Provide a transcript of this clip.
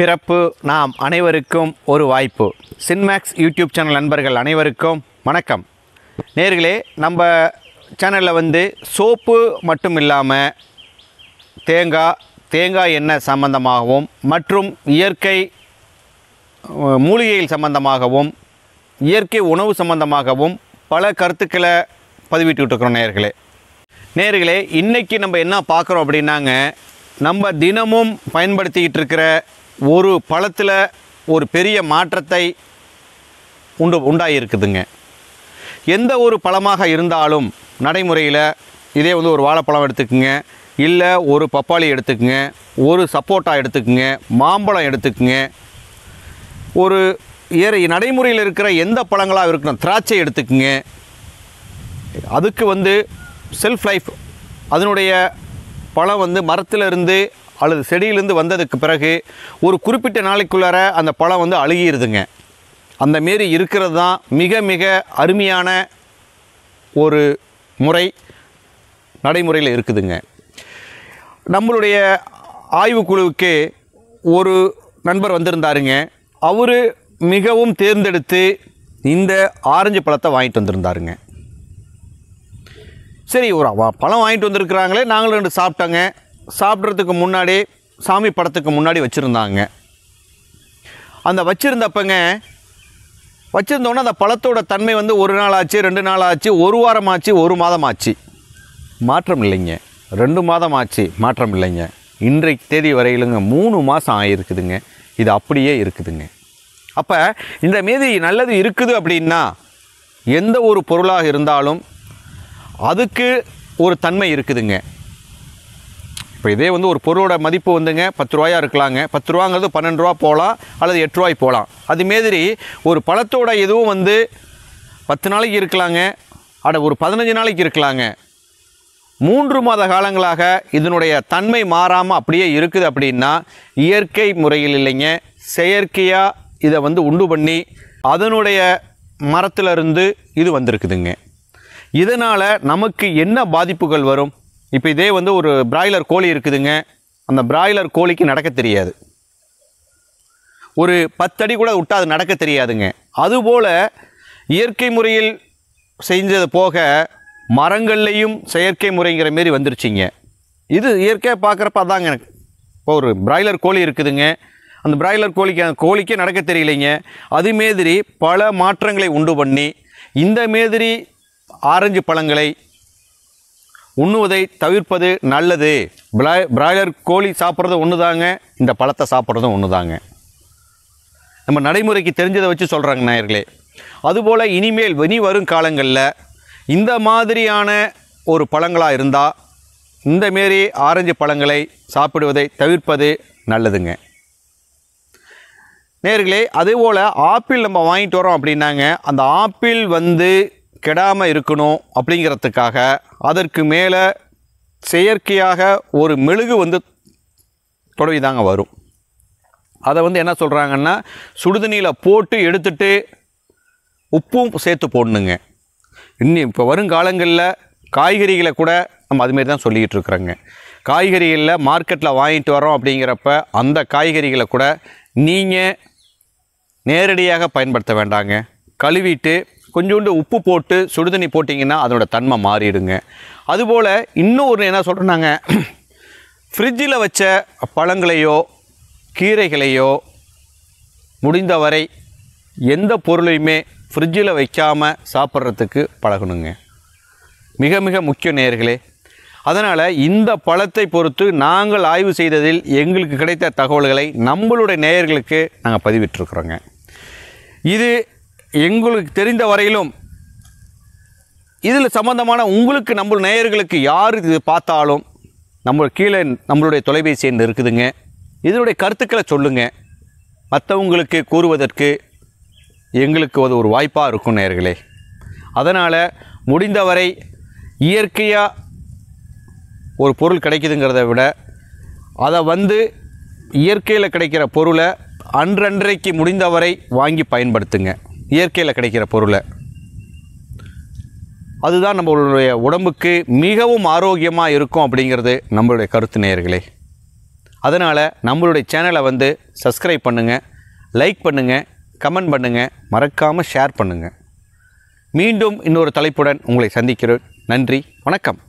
பிறப்பு நாம் அனைவருக்கும் ஒரு வாய்ப்பு சின்மேக்ஸ் யூடியூப் சேனல் நண்பர்கள் அனைவருக்கும் வணக்கம் நேர்களே நம்ம சேனலில் வந்து சோப்பு மட்டும் இல்லாமல் தேங்காய் தேங்காய் எண்ணெய் சம்பந்தமாகவும் மற்றும் இயற்கை மூலிகைகள் சம்பந்தமாகவும் இயற்கை உணவு சம்பந்தமாகவும் பல கருத்துக்களை பதிவிட்டுக்கிட்டு நேர்களே நேர்களே இன்றைக்கி நம்ம என்ன பார்க்குறோம் அப்படின்னாங்க நம்ம தினமும் பயன்படுத்திக்கிட்டு இருக்கிற ஒரு பழத்தில் ஒரு பெரிய மாற்றத்தை உண்டு உண்டாகியிருக்குதுங்க எந்த ஒரு பழமாக இருந்தாலும் நடைமுறையில் இதே வந்து ஒரு வாழைப்பழம் எடுத்துக்குங்க இல்லை ஒரு பப்பாளி எடுத்துக்குங்க ஒரு சப்போட்டா எடுத்துக்குங்க மாம்பழம் எடுத்துக்குங்க ஒரு ஏற நடைமுறையில் இருக்கிற எந்த பழங்களாக இருக்கணும் திராட்சை எடுத்துக்குங்க அதுக்கு வந்து செல்ஃப் லைஃப் அதனுடைய பழம் வந்து மரத்திலிருந்து அல்லது செடியிலேருந்து வந்ததுக்கு பிறகு ஒரு குறிப்பிட்ட நாளைக்குள்ளார அந்த பழம் வந்து அழுகிடுதுங்க அந்த மாரி இருக்கிறது தான் மிக மிக அருமையான ஒரு முறை நடைமுறையில் இருக்குதுங்க நம்மளுடைய ஆய்வுக்குழுவுக்கு ஒரு நண்பர் வந்திருந்தாருங்க அவர் மிகவும் தேர்ந்தெடுத்து இந்த ஆரஞ்சு பழத்தை வாங்கிட்டு வந்திருந்தாருங்க சரி ஒரு பழம் வாங்கிட்டு வந்திருக்கிறாங்களே நாங்களும் ரெண்டு சாப்பிட்டோங்க சாப்பிட்றதுக்கு முன்னாடி சாமி படத்துக்கு முன்னாடி வச்சுருந்தாங்க அந்த வச்சுருந்தப்பங்க வச்சுருந்தோன்னே அந்த பழத்தோட தன்மை வந்து ஒரு நாள் ஆச்சு ரெண்டு நாள் ஆச்சு ஒரு வாரம் ஆச்சு ஒரு மாதம் ஆச்சு மாற்றம் இல்லைங்க ரெண்டு மாதம் ஆச்சு மாற்றம் இல்லைங்க இன்றைக்கு தேதி வரையிலுங்க மூணு மாதம் ஆகிருக்குதுங்க இது அப்படியே இருக்குதுங்க அப்போ இந்த மீதி நல்லது இருக்குது அப்படின்னா எந்த ஒரு பொருளாக இருந்தாலும் அதுக்கு ஒரு தன்மை இருக்குதுங்க இப்போ இதே வந்து ஒரு பொருளோட மதிப்பு வந்துங்க பத்து ரூபாயாக இருக்கலாங்க பத்து ரூபாங்கிறது பன்னெண்டு ரூபா போகலாம் அல்லது எட்டு ரூபாய் போகலாம் அதுமாதிரி ஒரு பழத்தோட இதுவும் வந்து பத்து நாளைக்கு இருக்கலாங்க அட ஒரு பதினஞ்சு நாளைக்கு இருக்கலாங்க மூன்று மாத காலங்களாக இதனுடைய தன்மை மாறாமல் அப்படியே இருக்குது அப்படின்னா இயற்கை முறையில் இல்லைங்க செயற்கையாக இதை வந்து உண்டு பண்ணி அதனுடைய மரத்திலிருந்து இது வந்திருக்குதுங்க இதனால் நமக்கு என்ன பாதிப்புகள் வரும் இப்போ இதே வந்து ஒரு பிராய்லர் கோழி இருக்குதுங்க அந்த பிராய்லர் கோழிக்கு நடக்க தெரியாது ஒரு பத்தடி கூட விட்டால் அது நடக்க தெரியாதுங்க அதுபோல் இயற்கை முறையில் செஞ்சது போக மரங்கள்லேயும் செயற்கை முறைங்கிற மாரி வந்துருச்சிங்க இது இயற்கையாக பார்க்குறப்ப அதாங்க எனக்கு இப்போ ஒரு பிராய்லர் கோழி இருக்குதுங்க அந்த பிராய்லர் கோழிக்கு அந்த கோழிக்கே நடக்க தெரியலைங்க அதுமாதிரி பல மாற்றங்களை உண்டு பண்ணி இந்த மாதிரி ஆரஞ்சு பழங்களை உண்ணுவதை தவிர்ப்பது நல்லது பிராய்லர் கோழி சாப்பிட்றது ஒன்று தாங்க இந்த பழத்தை சாப்பிட்றதும் ஒன்று தாங்க நம்ம நடைமுறைக்கு தெரிஞ்சதை வச்சு சொல்கிறாங்க நாயர்களே அதுபோல் இனிமேல் வெனி வரும் காலங்களில் இந்த மாதிரியான ஒரு பழங்களாக இருந்தால் இந்தமாரி ஆரஞ்சு பழங்களை சாப்பிடுவதை தவிர்ப்பது நல்லதுங்க நேர்களே அதே போல் ஆப்பிள் நம்ம வாங்கிட்டு வரோம் அப்படின்னாங்க அந்த ஆப்பிள் வந்து கெடாமல் இருக்கணும் அப்படிங்கிறதுக்காக அதற்கு மேலே செயற்கையாக ஒரு மெழுகு வந்து தொடவிதாங்க வரும் அதை வந்து என்ன சொல்கிறாங்கன்னா சுடுதண்ணியில் போட்டு எடுத்துட்டு உப்பும் சேர்த்து போடணுங்க இன்னும் இப்போ வருங்காலங்களில் காய்கறிகளை கூட நம்ம அதுமாரி தான் சொல்லிக்கிட்டு இருக்கிறோங்க காய்கறிகளில் மார்க்கெட்டில் வாங்கிட்டு வரோம் அப்படிங்கிறப்ப அந்த காய்கறிகளை கூட நீங்கள் நேரடியாக பயன்படுத்த வேண்டாங்க கழுவிட்டு கொஞ்சோண்டு உப்பு போட்டு சுடுதண்ணி போட்டிங்கன்னா அதோடய தன்மை மாறிடுங்க அதுபோல் இன்னும் ஒரு என்ன நாங்கள் ஃப்ரிட்ஜில் வச்ச பழங்களையோ கீரைகளையோ முடிந்தவரை எந்த பொருளையுமே ஃப்ரிட்ஜில் வைக்காமல் சாப்பிட்றதுக்கு பழகணுங்க மிக மிக முக்கிய நேர்களே அதனால் இந்த பழத்தை பொறுத்து நாங்கள் ஆய்வு செய்ததில் எங்களுக்கு கிடைத்த தகவல்களை நம்மளுடைய நேயர்களுக்கு நாங்கள் பதிவிட்டுருக்குறோங்க இது எங்களுக்கு தெரிந்த வரையிலும் இதில் சம்மந்தமான உங்களுக்கு நம்ம நேயர்களுக்கு யார் இது பார்த்தாலும் நம்ம கீழே நம்மளுடைய தொலைபேசி எண் இருக்குதுங்க இதனுடைய கருத்துக்களை சொல்லுங்கள் மற்றவங்களுக்கு கூறுவதற்கு எங்களுக்கு அது ஒரு வாய்ப்பாக இருக்கும் நேர்களே அதனால் முடிந்தவரை இயற்கையாக ஒரு பொருள் கிடைக்குதுங்கிறத விட அதை வந்து இயற்கையில் கிடைக்கிற பொருளை அன்றன்றைக்கு முடிந்தவரை வாங்கி பயன்படுத்துங்க இயற்கையில் கிடைக்கிற பொருளை அதுதான் நம்மளுடைய உடம்புக்கு மிகவும் ஆரோக்கியமாக இருக்கும் அப்படிங்கிறது நம்மளுடைய கருத்து நேயர்களே அதனால் நம்மளுடைய சேனலை வந்து சப்ஸ்கிரைப் பண்ணுங்கள் லைக் பண்ணுங்கள் கமெண்ட் பண்ணுங்கள் மறக்காமல் ஷேர் பண்ணுங்கள் மீண்டும் இன்னொரு தலைப்புடன் உங்களை சந்திக்கிறேன் நன்றி வணக்கம்